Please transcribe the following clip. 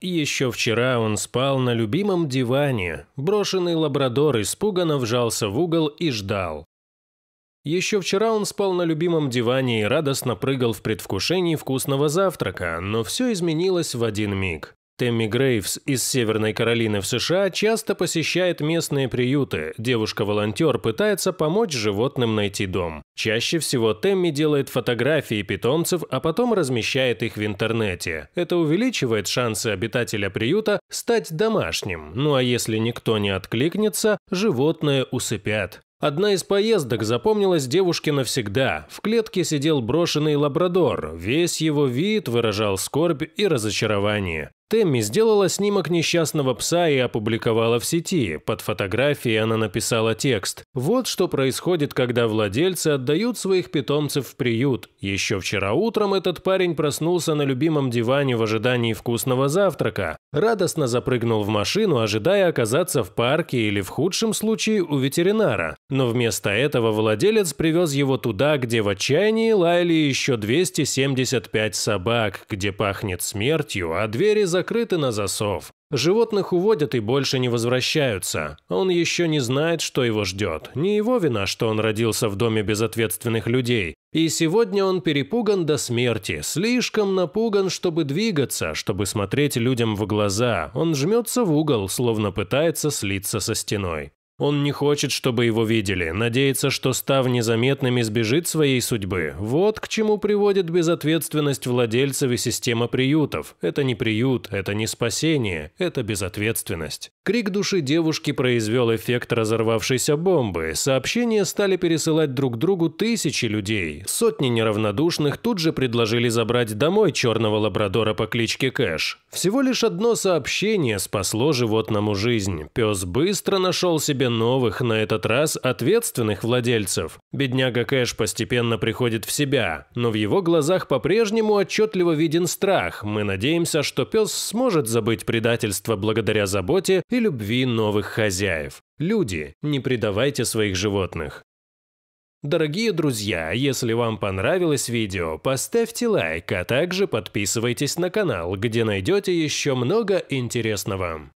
Еще вчера он спал на любимом диване. Брошенный лабрадор испуганно вжался в угол и ждал. Еще вчера он спал на любимом диване и радостно прыгал в предвкушении вкусного завтрака, но все изменилось в один миг. Тэмми Грейвс из Северной Каролины в США часто посещает местные приюты. Девушка-волонтер пытается помочь животным найти дом. Чаще всего Тэмми делает фотографии питомцев, а потом размещает их в интернете. Это увеличивает шансы обитателя приюта стать домашним. Ну а если никто не откликнется, животное усыпят. Одна из поездок запомнилась девушке навсегда. В клетке сидел брошенный лабрадор. Весь его вид выражал скорбь и разочарование. Тэмми сделала снимок несчастного пса и опубликовала в сети. Под фотографией она написала текст. Вот что происходит, когда владельцы отдают своих питомцев в приют. Еще вчера утром этот парень проснулся на любимом диване в ожидании вкусного завтрака. Радостно запрыгнул в машину, ожидая оказаться в парке или в худшем случае у ветеринара. Но вместо этого владелец привез его туда, где в отчаянии лаяли еще 275 собак, где пахнет смертью, а двери за закрыты на засов. Животных уводят и больше не возвращаются. Он еще не знает, что его ждет. Не его вина, что он родился в доме безответственных людей. И сегодня он перепуган до смерти, слишком напуган, чтобы двигаться, чтобы смотреть людям в глаза. Он жмется в угол, словно пытается слиться со стеной. Он не хочет, чтобы его видели, надеется, что, став незаметным, избежит своей судьбы. Вот к чему приводит безответственность владельцев и система приютов. Это не приют, это не спасение, это безответственность. Крик души девушки произвел эффект разорвавшейся бомбы. Сообщения стали пересылать друг другу тысячи людей. Сотни неравнодушных тут же предложили забрать домой черного лабрадора по кличке Кэш. Всего лишь одно сообщение спасло животному жизнь. Пес быстро нашел себе новых, на этот раз ответственных владельцев. Бедняга Кэш постепенно приходит в себя, но в его глазах по-прежнему отчетливо виден страх. Мы надеемся, что пес сможет забыть предательство благодаря заботе и и любви новых хозяев. Люди, не предавайте своих животных. Дорогие друзья, если вам понравилось видео, поставьте лайк, а также подписывайтесь на канал, где найдете еще много интересного.